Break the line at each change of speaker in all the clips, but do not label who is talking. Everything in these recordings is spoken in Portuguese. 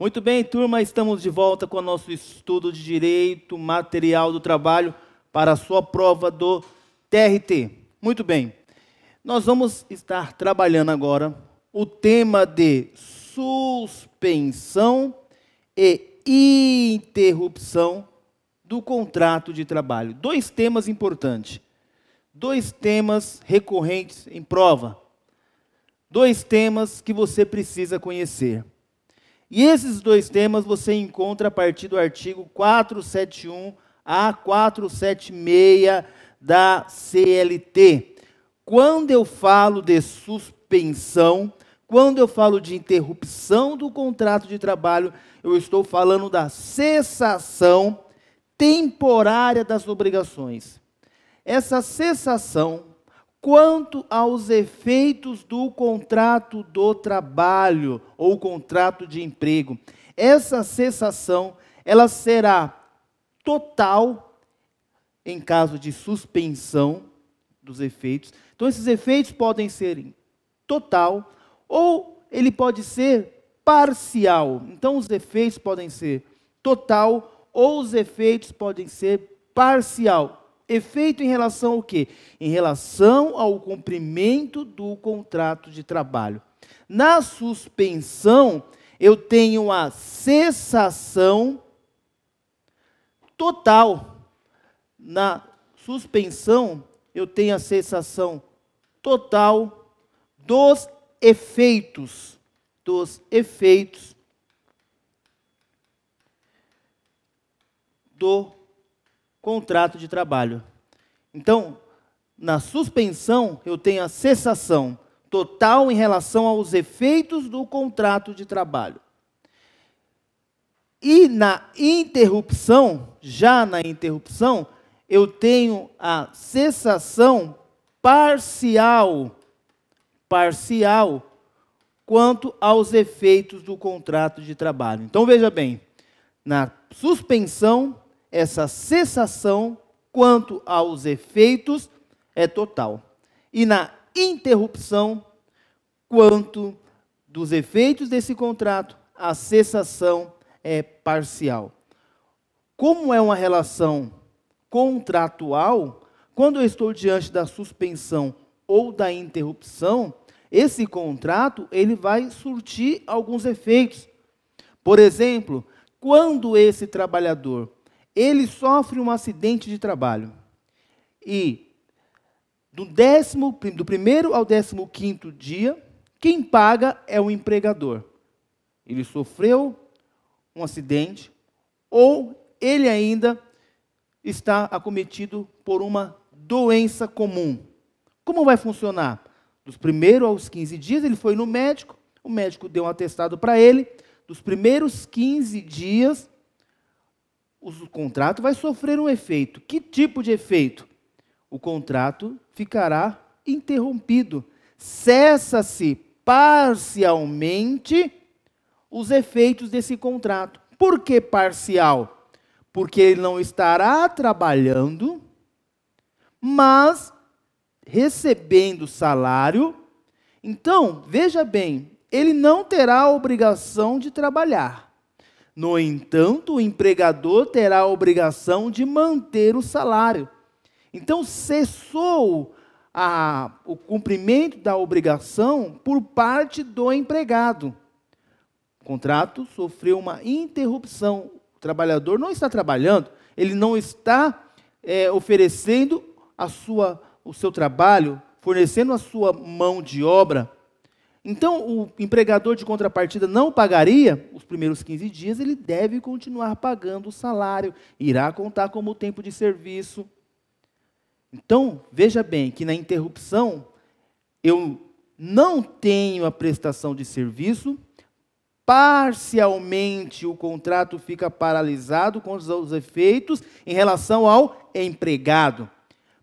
Muito bem, turma, estamos de volta com o nosso estudo de direito material do trabalho para a sua prova do TRT. Muito bem, nós vamos estar trabalhando agora o tema de suspensão e interrupção do contrato de trabalho. Dois temas importantes, dois temas recorrentes em prova, dois temas que você precisa conhecer. E esses dois temas você encontra a partir do artigo 471 a 476 da CLT. Quando eu falo de suspensão, quando eu falo de interrupção do contrato de trabalho, eu estou falando da cessação temporária das obrigações. Essa cessação quanto aos efeitos do contrato do trabalho ou contrato de emprego. Essa cessação, ela será total em caso de suspensão dos efeitos. Então esses efeitos podem ser total ou ele pode ser parcial. Então os efeitos podem ser total ou os efeitos podem ser parcial efeito em relação ao quê? Em relação ao cumprimento do contrato de trabalho. Na suspensão, eu tenho a cessação total. Na suspensão, eu tenho a cessação total dos efeitos, dos efeitos do contrato de trabalho. Então, na suspensão, eu tenho a cessação total em relação aos efeitos do contrato de trabalho. E na interrupção, já na interrupção, eu tenho a cessação parcial, parcial, quanto aos efeitos do contrato de trabalho. Então veja bem, na suspensão essa cessação quanto aos efeitos é total. E na interrupção quanto dos efeitos desse contrato, a cessação é parcial. Como é uma relação contratual, quando eu estou diante da suspensão ou da interrupção, esse contrato ele vai surtir alguns efeitos. Por exemplo, quando esse trabalhador ele sofre um acidente de trabalho. E do, décimo, do primeiro ao décimo quinto dia, quem paga é o empregador. Ele sofreu um acidente ou ele ainda está acometido por uma doença comum. Como vai funcionar? Dos primeiros aos 15 dias, ele foi no médico, o médico deu um atestado para ele. Dos primeiros 15 dias, o contrato vai sofrer um efeito. Que tipo de efeito? O contrato ficará interrompido. Cessa-se parcialmente os efeitos desse contrato. Por que parcial? Porque ele não estará trabalhando, mas recebendo salário. Então, veja bem, ele não terá a obrigação de trabalhar no entanto, o empregador terá a obrigação de manter o salário. Então, cessou a, o cumprimento da obrigação por parte do empregado. O contrato sofreu uma interrupção. O trabalhador não está trabalhando, ele não está é, oferecendo a sua, o seu trabalho, fornecendo a sua mão de obra então, o empregador de contrapartida não pagaria os primeiros 15 dias, ele deve continuar pagando o salário, irá contar como tempo de serviço. Então, veja bem que na interrupção, eu não tenho a prestação de serviço, parcialmente o contrato fica paralisado com os efeitos em relação ao empregado,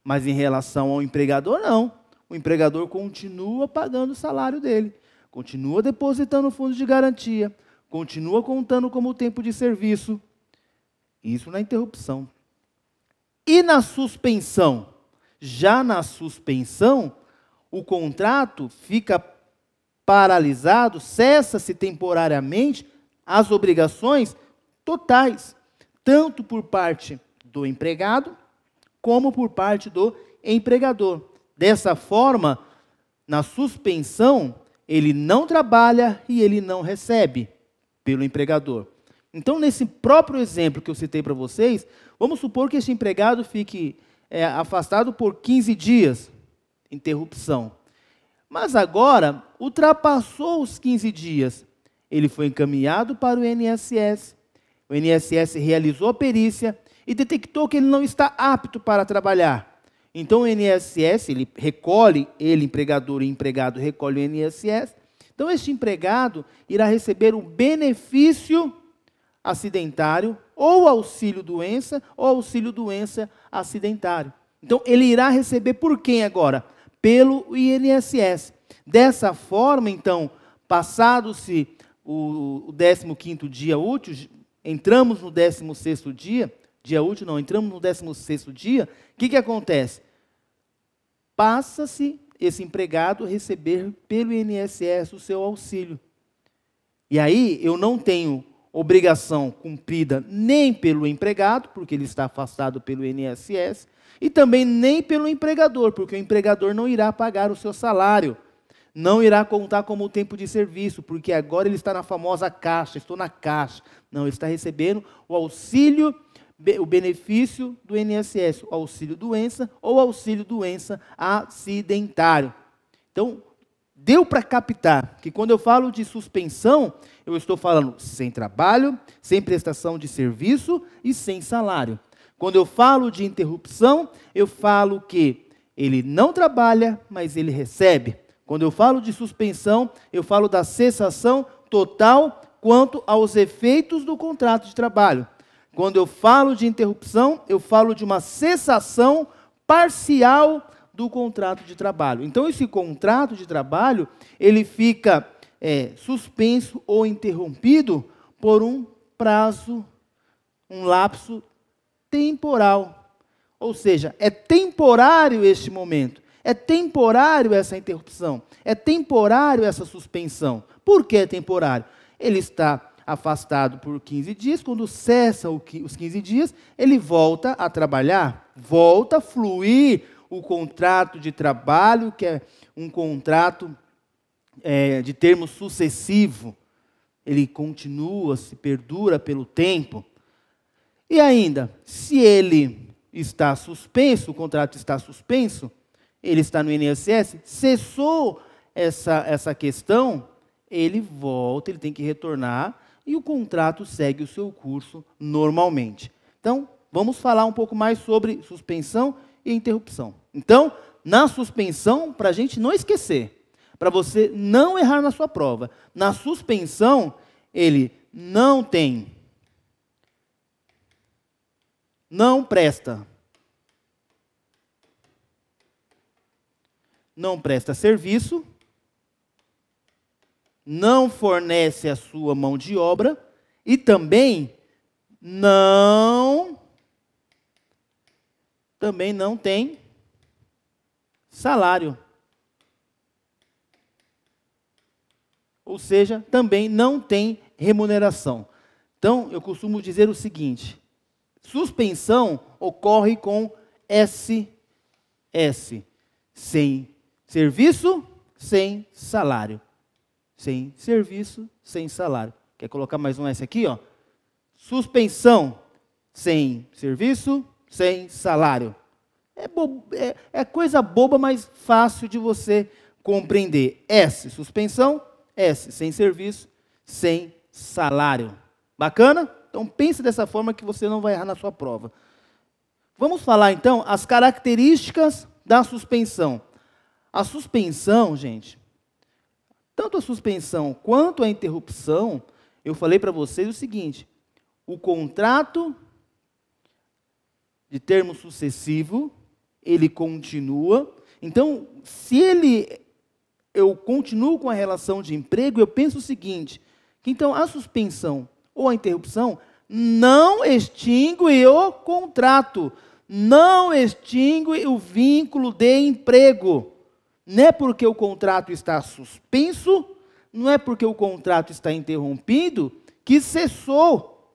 mas em relação ao empregador, não o empregador continua pagando o salário dele, continua depositando fundo de garantia, continua contando como tempo de serviço. Isso na interrupção. E na suspensão? Já na suspensão, o contrato fica paralisado, cessa-se temporariamente as obrigações totais, tanto por parte do empregado como por parte do empregador. Dessa forma, na suspensão, ele não trabalha e ele não recebe pelo empregador. Então, nesse próprio exemplo que eu citei para vocês, vamos supor que este empregado fique é, afastado por 15 dias interrupção. Mas agora, ultrapassou os 15 dias. Ele foi encaminhado para o INSS. O INSS realizou a perícia e detectou que ele não está apto para trabalhar. Então o INSS, ele recolhe, ele, empregador e empregado, recolhe o INSS. Então este empregado irá receber o benefício acidentário ou auxílio doença ou auxílio doença acidentário. Então ele irá receber por quem agora? Pelo INSS. Dessa forma, então, passado-se o 15º dia útil, entramos no 16º dia, dia útil não, entramos no 16º dia, o que, que acontece? passa-se esse empregado receber pelo INSS o seu auxílio. E aí eu não tenho obrigação cumprida nem pelo empregado, porque ele está afastado pelo INSS, e também nem pelo empregador, porque o empregador não irá pagar o seu salário, não irá contar como tempo de serviço, porque agora ele está na famosa caixa, estou na caixa. Não, ele está recebendo o auxílio o benefício do INSS, o auxílio doença ou auxílio doença acidentário. Então, deu para captar que quando eu falo de suspensão, eu estou falando sem trabalho, sem prestação de serviço e sem salário. Quando eu falo de interrupção, eu falo que ele não trabalha, mas ele recebe. Quando eu falo de suspensão, eu falo da cessação total quanto aos efeitos do contrato de trabalho. Quando eu falo de interrupção, eu falo de uma cessação parcial do contrato de trabalho. Então, esse contrato de trabalho, ele fica é, suspenso ou interrompido por um prazo, um lapso temporal. Ou seja, é temporário este momento, é temporário essa interrupção, é temporário essa suspensão. Por que é temporário? Ele está afastado por 15 dias. Quando cessa os 15 dias, ele volta a trabalhar, volta a fluir o contrato de trabalho, que é um contrato é, de termo sucessivo. Ele continua, se perdura pelo tempo. E ainda, se ele está suspenso, o contrato está suspenso, ele está no INSS, cessou essa, essa questão, ele volta, ele tem que retornar e o contrato segue o seu curso normalmente. Então, vamos falar um pouco mais sobre suspensão e interrupção. Então, na suspensão, para a gente não esquecer, para você não errar na sua prova, na suspensão, ele não tem, não presta, não presta serviço não fornece a sua mão de obra e também não também não tem salário. Ou seja, também não tem remuneração. Então, eu costumo dizer o seguinte: suspensão ocorre com SS, sem serviço, sem salário sem serviço, sem salário. Quer colocar mais um S aqui, ó? Suspensão sem serviço, sem salário. É, é, é coisa boba, mas fácil de você compreender. S, suspensão, S, sem serviço, sem salário. Bacana? Então pense dessa forma que você não vai errar na sua prova. Vamos falar então as características da suspensão. A suspensão, gente, tanto a suspensão quanto a interrupção, eu falei para vocês o seguinte: o contrato de termo sucessivo, ele continua. Então, se ele eu continuo com a relação de emprego, eu penso o seguinte: que então a suspensão ou a interrupção não extingue o contrato, não extingue o vínculo de emprego. Não é porque o contrato está suspenso, não é porque o contrato está interrompido, que cessou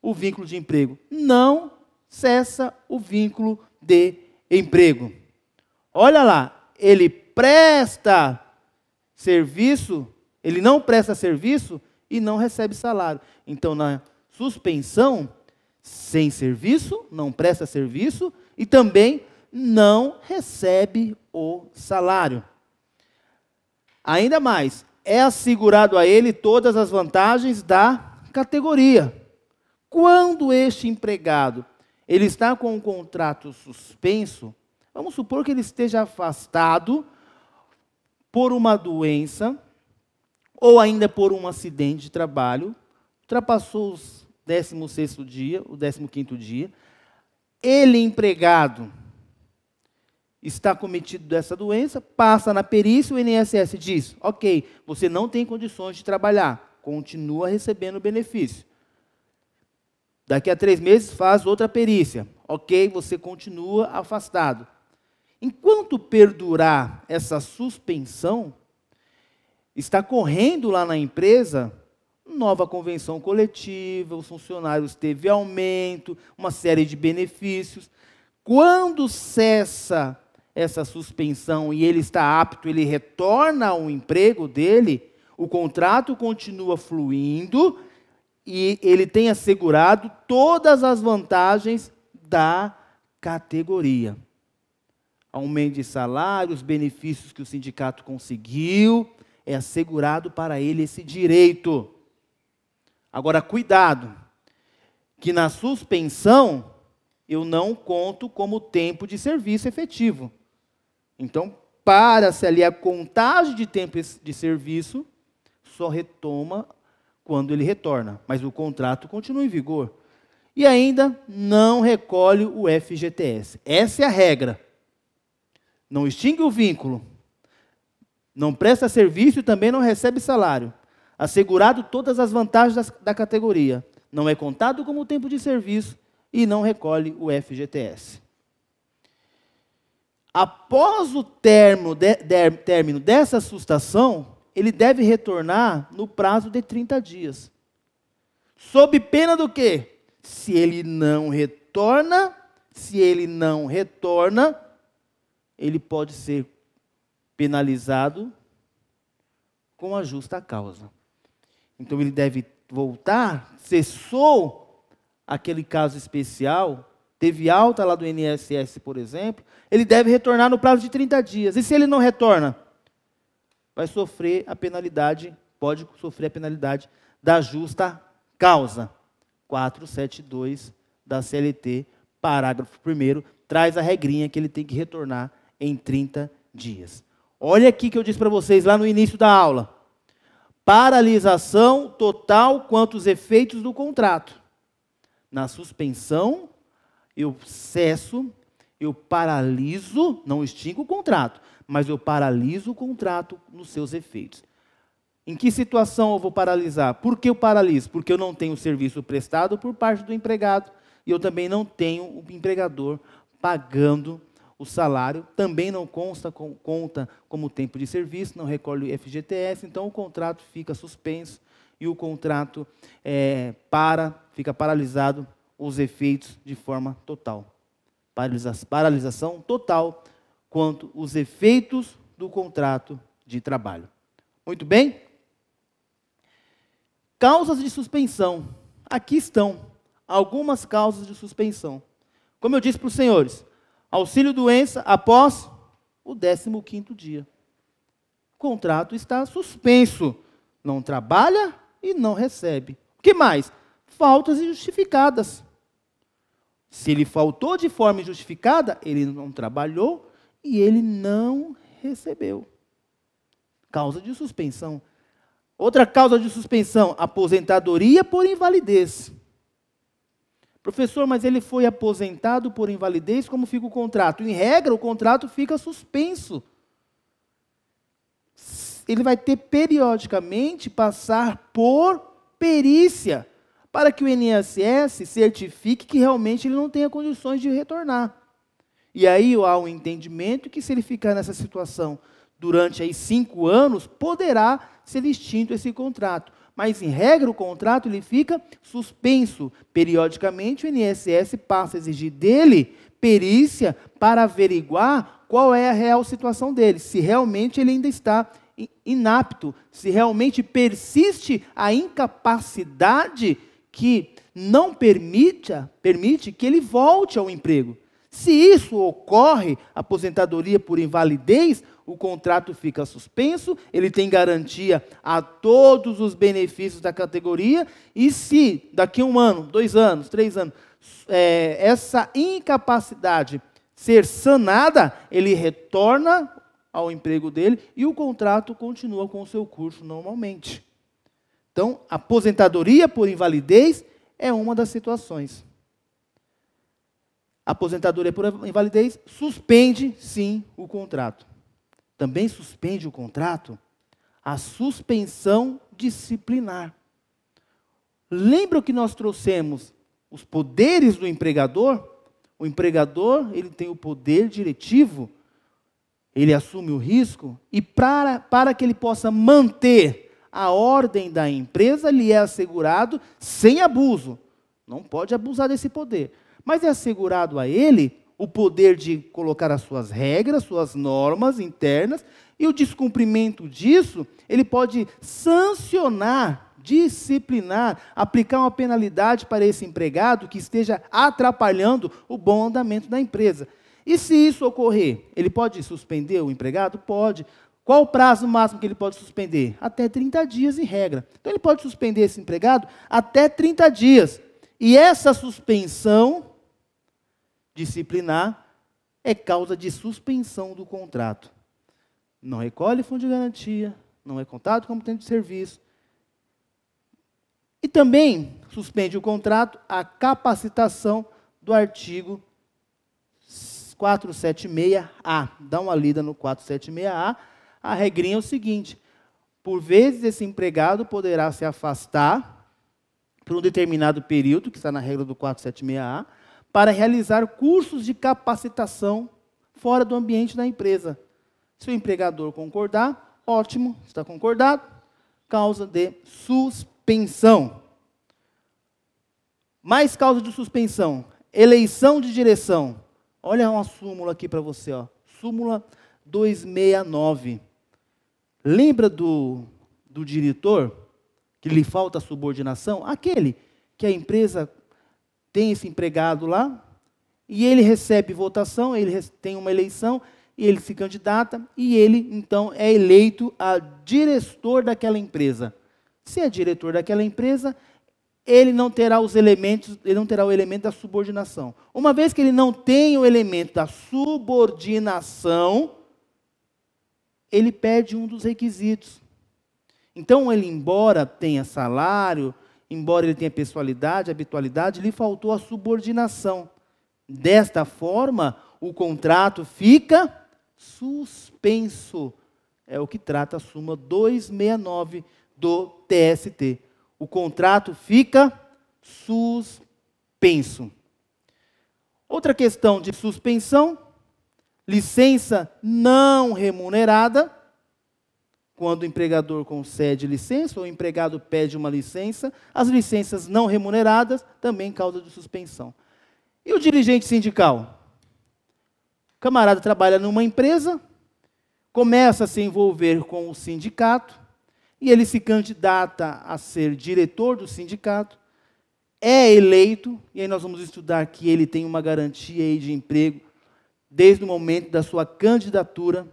o vínculo de emprego. Não cessa o vínculo de emprego. Olha lá, ele presta serviço, ele não presta serviço e não recebe salário. Então, na suspensão, sem serviço, não presta serviço e também não recebe o salário. Ainda mais, é assegurado a ele todas as vantagens da categoria. Quando este empregado ele está com o um contrato suspenso, vamos supor que ele esteja afastado por uma doença ou ainda por um acidente de trabalho, ultrapassou os 16º dia, o 15º dia, ele empregado está cometido dessa doença, passa na perícia, o INSS diz: ok, você não tem condições de trabalhar, continua recebendo benefício. Daqui a três meses faz outra perícia, ok, você continua afastado. Enquanto perdurar essa suspensão, está correndo lá na empresa nova convenção coletiva, os funcionários teve aumento, uma série de benefícios. Quando cessa essa suspensão e ele está apto, ele retorna ao emprego dele, o contrato continua fluindo e ele tem assegurado todas as vantagens da categoria. Aumento de salário, os benefícios que o sindicato conseguiu, é assegurado para ele esse direito. Agora, cuidado, que na suspensão eu não conto como tempo de serviço efetivo. Então, para-se ali a contagem de tempo de serviço, só retoma quando ele retorna, mas o contrato continua em vigor. E ainda não recolhe o FGTS. Essa é a regra. Não extingue o vínculo. Não presta serviço e também não recebe salário. Assegurado todas as vantagens da, da categoria. Não é contado como tempo de serviço e não recolhe o FGTS. Após o término, de, de, término dessa sustação, ele deve retornar no prazo de 30 dias. Sob pena do quê? Se ele não retorna, se ele não retorna, ele pode ser penalizado com a justa causa. Então ele deve voltar, cessou aquele caso especial, teve alta lá do INSS, por exemplo, ele deve retornar no prazo de 30 dias. E se ele não retorna? Vai sofrer a penalidade, pode sofrer a penalidade da justa causa. 472 da CLT, parágrafo 1 traz a regrinha que ele tem que retornar em 30 dias. Olha aqui que eu disse para vocês lá no início da aula. Paralisação total quanto os efeitos do contrato. Na suspensão eu cesso, eu paraliso, não extingo o contrato, mas eu paraliso o contrato nos seus efeitos. Em que situação eu vou paralisar? Por que eu paraliso? Porque eu não tenho serviço prestado por parte do empregado e eu também não tenho o empregador pagando o salário, também não consta com, conta como tempo de serviço, não recolhe o FGTS, então o contrato fica suspenso e o contrato é, para, fica paralisado os efeitos de forma total. Paralisação total quanto os efeitos do contrato de trabalho. Muito bem? Causas de suspensão. Aqui estão algumas causas de suspensão. Como eu disse para os senhores, auxílio doença após o 15º dia. O contrato está suspenso. Não trabalha e não recebe. O que mais? Faltas injustificadas. Se ele faltou de forma injustificada, ele não trabalhou e ele não recebeu. Causa de suspensão. Outra causa de suspensão, aposentadoria por invalidez. Professor, mas ele foi aposentado por invalidez, como fica o contrato? Em regra, o contrato fica suspenso. Ele vai ter periodicamente passar por perícia para que o INSS certifique que realmente ele não tenha condições de retornar. E aí há um entendimento que se ele ficar nessa situação durante aí cinco anos, poderá ser extinto esse contrato. Mas, em regra, o contrato ele fica suspenso. Periodicamente, o INSS passa a exigir dele perícia para averiguar qual é a real situação dele, se realmente ele ainda está inapto, se realmente persiste a incapacidade que não permite, permite que ele volte ao emprego. Se isso ocorre, aposentadoria por invalidez, o contrato fica suspenso, ele tem garantia a todos os benefícios da categoria, e se daqui a um ano, dois anos, três anos, é, essa incapacidade ser sanada, ele retorna ao emprego dele e o contrato continua com o seu curso normalmente. Então, aposentadoria por invalidez é uma das situações. Aposentadoria por invalidez suspende, sim, o contrato. Também suspende o contrato a suspensão disciplinar. Lembra que nós trouxemos os poderes do empregador? O empregador, ele tem o poder diretivo, ele assume o risco e para, para que ele possa manter a ordem da empresa lhe é assegurado sem abuso. Não pode abusar desse poder. Mas é assegurado a ele o poder de colocar as suas regras, suas normas internas, e o descumprimento disso, ele pode sancionar, disciplinar, aplicar uma penalidade para esse empregado que esteja atrapalhando o bom andamento da empresa. E se isso ocorrer, ele pode suspender o empregado? Pode. Qual o prazo máximo que ele pode suspender? Até 30 dias, em regra. Então, ele pode suspender esse empregado até 30 dias. E essa suspensão disciplinar é causa de suspensão do contrato. Não recolhe fundo de garantia, não é contado como tempo de serviço. E também suspende o contrato a capacitação do artigo 476A. Dá uma lida no 476A a regrinha é o seguinte: por vezes esse empregado poderá se afastar por um determinado período, que está na regra do 476A, para realizar cursos de capacitação fora do ambiente da empresa. Se o empregador concordar, ótimo, está concordado. Causa de suspensão. Mais causa de suspensão: eleição de direção. Olha uma súmula aqui para você, ó. Súmula 269. Lembra do, do diretor que lhe falta subordinação? Aquele que a empresa tem esse empregado lá e ele recebe votação, ele tem uma eleição, e ele se candidata e ele então é eleito a diretor daquela empresa. Se é diretor daquela empresa, ele não terá os elementos, ele não terá o elemento da subordinação. Uma vez que ele não tem o elemento da subordinação, ele pede um dos requisitos. Então, ele, embora tenha salário, embora ele tenha pessoalidade, habitualidade, lhe faltou a subordinação. Desta forma, o contrato fica suspenso. É o que trata a súmula 269 do TST. O contrato fica suspenso. Outra questão de suspensão licença não remunerada, quando o empregador concede licença ou o empregado pede uma licença, as licenças não remuneradas também causa de suspensão. E o dirigente sindical? O camarada trabalha numa empresa, começa a se envolver com o sindicato, e ele se candidata a ser diretor do sindicato, é eleito, e aí nós vamos estudar que ele tem uma garantia de emprego desde o momento da sua candidatura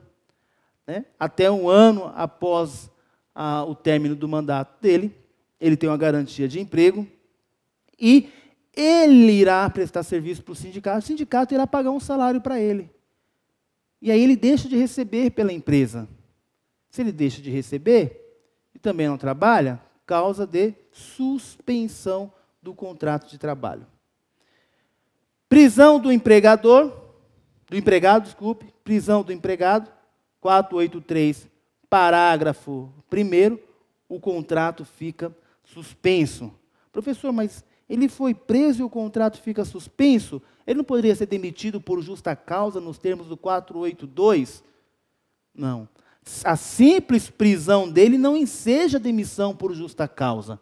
né, até um ano após a, o término do mandato dele. Ele tem uma garantia de emprego e ele irá prestar serviço para o sindicato. O sindicato irá pagar um salário para ele. E aí ele deixa de receber pela empresa. Se ele deixa de receber e também não trabalha, causa de suspensão do contrato de trabalho. Prisão do empregador, do empregado, desculpe, prisão do empregado, 483, parágrafo 1 o contrato fica suspenso. Professor, mas ele foi preso e o contrato fica suspenso? Ele não poderia ser demitido por justa causa nos termos do 482? Não. A simples prisão dele não enseja demissão por justa causa.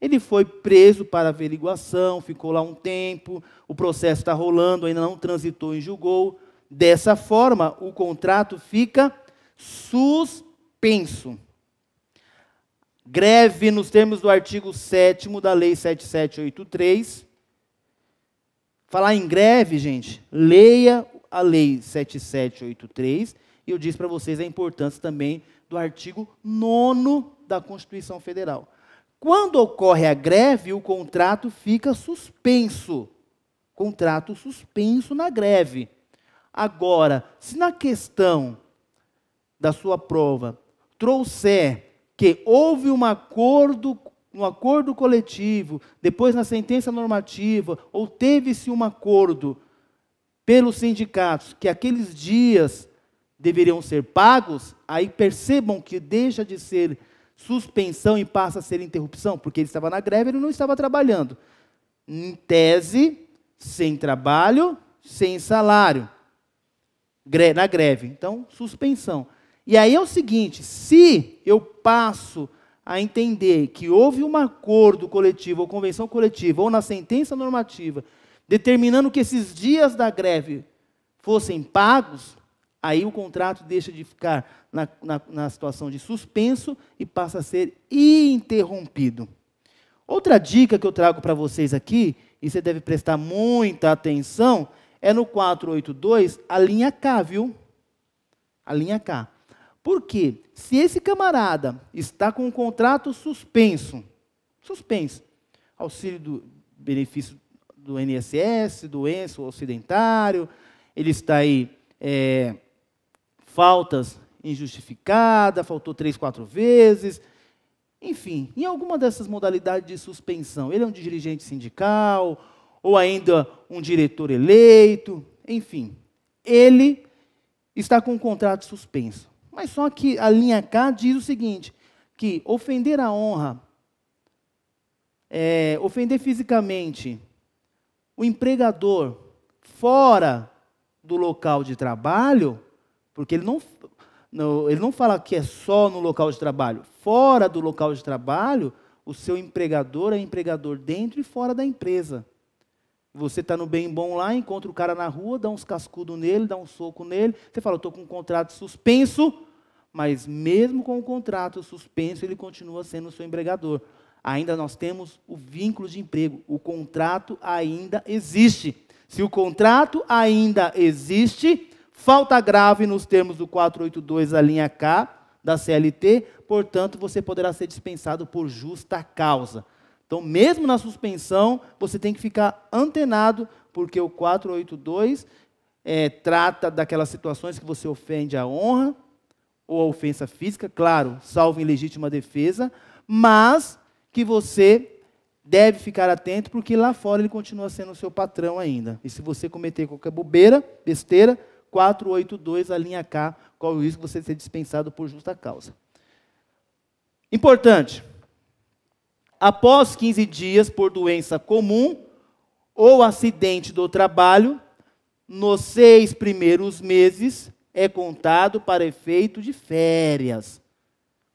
Ele foi preso para averiguação, ficou lá um tempo, o processo está rolando, ainda não transitou e julgou. Dessa forma, o contrato fica suspenso. Greve nos termos do artigo 7 da Lei 7783. Falar em greve, gente, leia a Lei 7783 e eu disse para vocês a importância também do artigo 9 da Constituição Federal. Quando ocorre a greve, o contrato fica suspenso. Contrato suspenso na greve. Agora, se na questão da sua prova trouxer que houve um acordo, um acordo coletivo, depois na sentença normativa, ou teve-se um acordo pelos sindicatos que aqueles dias deveriam ser pagos, aí percebam que deixa de ser suspensão e passa a ser interrupção, porque ele estava na greve, ele não estava trabalhando. Em tese, sem trabalho, sem salário. Na greve. Então, suspensão. E aí é o seguinte: se eu passo a entender que houve um acordo coletivo, ou convenção coletiva, ou na sentença normativa, determinando que esses dias da greve fossem pagos, Aí o contrato deixa de ficar na, na, na situação de suspenso e passa a ser interrompido. Outra dica que eu trago para vocês aqui, e você deve prestar muita atenção, é no 482, a linha K, viu? A linha K. Por quê? Se esse camarada está com um contrato suspenso, suspenso, auxílio do benefício do INSS, doença ou acidentário, ele está aí é, faltas injustificadas, faltou três, quatro vezes. Enfim, em alguma dessas modalidades de suspensão. Ele é um dirigente sindical, ou ainda um diretor eleito, enfim. Ele está com o contrato suspenso. Mas só que a linha K diz o seguinte: que ofender a honra, é, ofender fisicamente o empregador fora do local de trabalho, porque ele não, não, ele não fala que é só no local de trabalho. Fora do local de trabalho, o seu empregador é empregador dentro e fora da empresa. Você está no bem bom lá, encontra o cara na rua, dá uns cascudos nele, dá um soco nele. Você fala, estou com um contrato suspenso, mas mesmo com o contrato suspenso, ele continua sendo o seu empregador. Ainda nós temos o vínculo de emprego. O contrato ainda existe. Se o contrato ainda existe, Falta grave nos termos do 482, a linha K da CLT, portanto, você poderá ser dispensado por justa causa. Então, mesmo na suspensão, você tem que ficar antenado, porque o 482 é, trata daquelas situações que você ofende a honra ou a ofensa física, claro, salvo em legítima defesa, mas que você deve ficar atento, porque lá fora ele continua sendo o seu patrão ainda. E se você cometer qualquer bobeira, besteira, 482, a linha K, qual o risco de você ser dispensado por justa causa. Importante. Após 15 dias por doença comum ou acidente do trabalho, nos seis primeiros meses é contado para efeito de férias.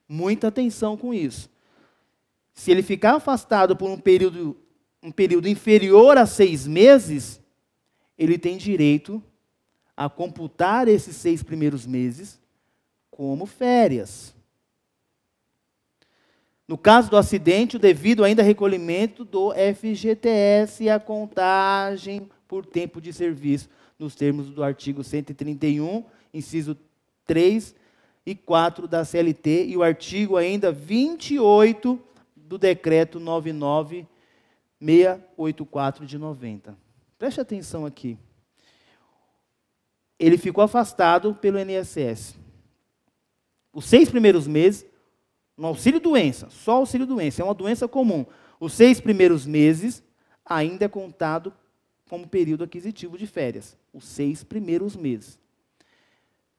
Muita atenção com isso. Se ele ficar afastado por um período, um período inferior a seis meses, ele tem direito a computar esses seis primeiros meses como férias. No caso do acidente, o devido ainda recolhimento do FGTS e a contagem por tempo de serviço, nos termos do artigo 131, inciso 3 e 4 da CLT, e o artigo ainda 28 do decreto 99684 de 90. Preste atenção aqui ele ficou afastado pelo INSS. Os seis primeiros meses, no auxílio doença, só auxílio doença, é uma doença comum. Os seis primeiros meses ainda é contado como período aquisitivo de férias. Os seis primeiros meses.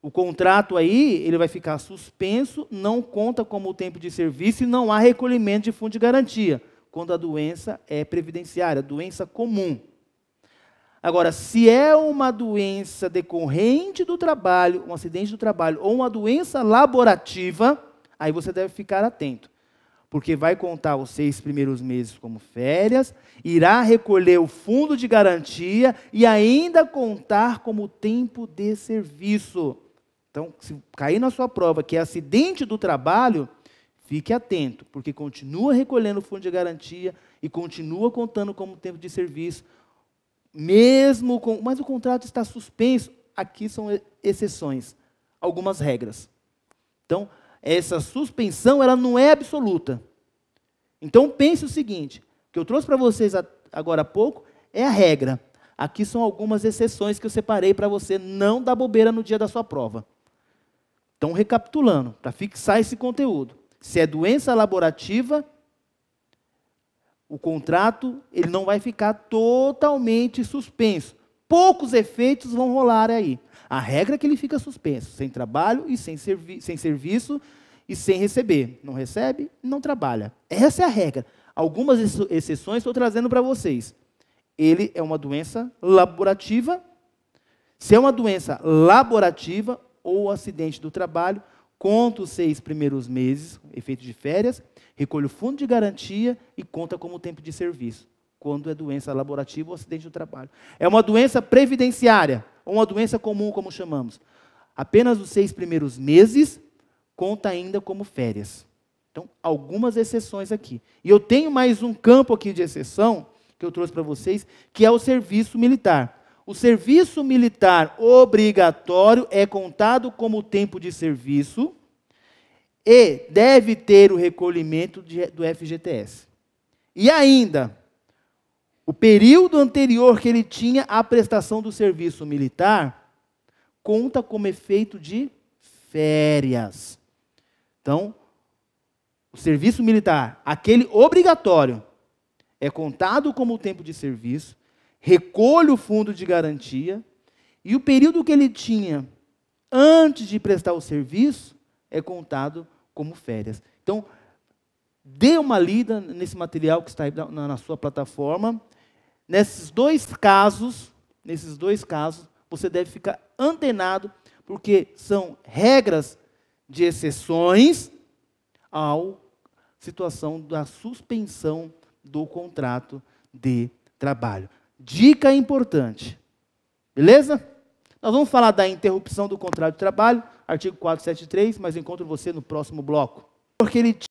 O contrato aí, ele vai ficar suspenso, não conta como tempo de serviço e não há recolhimento de fundo de garantia, quando a doença é previdenciária, doença comum. Agora, se é uma doença decorrente do trabalho, um acidente do trabalho ou uma doença laborativa, aí você deve ficar atento. Porque vai contar os seis primeiros meses como férias, irá recolher o fundo de garantia e ainda contar como tempo de serviço. Então, se cair na sua prova que é acidente do trabalho, fique atento, porque continua recolhendo o fundo de garantia e continua contando como tempo de serviço mesmo com. Mas o contrato está suspenso. Aqui são exceções, algumas regras. Então, essa suspensão ela não é absoluta. Então pense o seguinte: o que eu trouxe para vocês agora há pouco é a regra. Aqui são algumas exceções que eu separei para você não dar bobeira no dia da sua prova. Então, recapitulando, para fixar esse conteúdo: se é doença laborativa, o contrato ele não vai ficar totalmente suspenso. Poucos efeitos vão rolar aí. A regra é que ele fica suspenso, sem trabalho e sem, servi sem serviço e sem receber. Não recebe, não trabalha. Essa é a regra. Algumas ex exceções estou trazendo para vocês. Ele é uma doença laborativa. Se é uma doença laborativa ou acidente do trabalho, conta os seis primeiros meses, efeito de férias, recolhe o fundo de garantia e conta como tempo de serviço, quando é doença laborativa ou acidente do trabalho. É uma doença previdenciária, ou uma doença comum, como chamamos. Apenas os seis primeiros meses conta ainda como férias. Então, algumas exceções aqui. E eu tenho mais um campo aqui de exceção que eu trouxe para vocês, que é o serviço militar. O serviço militar obrigatório é contado como tempo de serviço e deve ter o recolhimento de, do FGTS. E ainda, o período anterior que ele tinha à prestação do serviço militar conta como efeito de férias. Então, o serviço militar, aquele obrigatório, é contado como tempo de serviço, recolhe o fundo de garantia e o período que ele tinha antes de prestar o serviço é contado como férias. Então, dê uma lida nesse material que está aí na, na sua plataforma. Nesses dois casos, nesses dois casos, você deve ficar antenado, porque são regras de exceções à situação da suspensão do contrato de trabalho. Dica importante. Beleza? Nós vamos falar da interrupção do contrato de trabalho, artigo 473, mas encontro você no próximo bloco. Porque ele